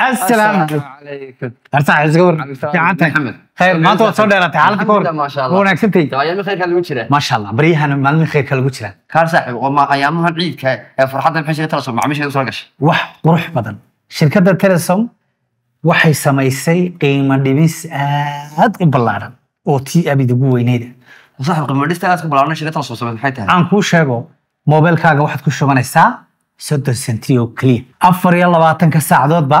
السلام عليكم arsax isgowr fiicantay khayr maanta waad soo dheeratay xaaladka kahor waa wanaagsantay ayaami khayrka lagu jiraa maasha allah baryahana maalmin khayrka lagu jiraa kaar saaxib oo ayaamahan ciidka ee farxadda maxay sheegay telesom macaamiisheedu soo gashay wax qurux badan shirkadda telesom waxay samaysay qiimo dhibis aad u ballaaran oo tii abid ugu weyneyda saaxib qiimo dhibista aad ku ballaaran shirkadda telesom samaysay maxay tahay aan kuu sheego moobeelkaaga waxaad ku shubanaysaa soddon senti oo keliya afar iyo labaatanka saacdoodba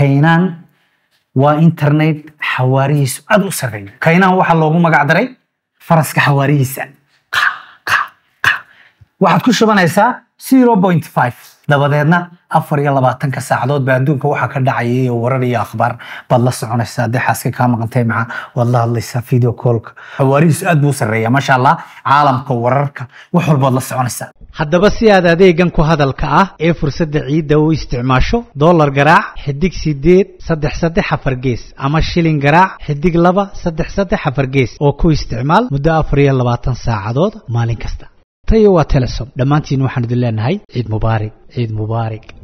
kaynaan waa internet xawaarihiisu aad u sareeyo kaynaan waxaa loogu magac daray faraska xawaarihiisa waxaad ku shubanaysaa zero point five dabadeedna afar iyo labaatanka saacadoodba adduunka waxaa ka dhacaya warar iyo akhbaar baad la soconaysaa dexaaska kaa maqantay maca waad la hadlaysaa video callka xawaarihiisu aad buu sarreeya maasha allah caalamka wararka wax walbaad la soconaysaa haddaba si aad adeegan ku hadalka ah ee fursadda ciidda u isticmaasho dollar garaac xidig sideed saddex saddex afar gees ama shilin garaac xidig laba saddex saddex afar gees oo ku isticmaal muddo afar iyo labaatan saacadood maalin kasta tayo waa telesom dhammaantiin waxaan idin leenahay ciid mubaarig ciid mubaarig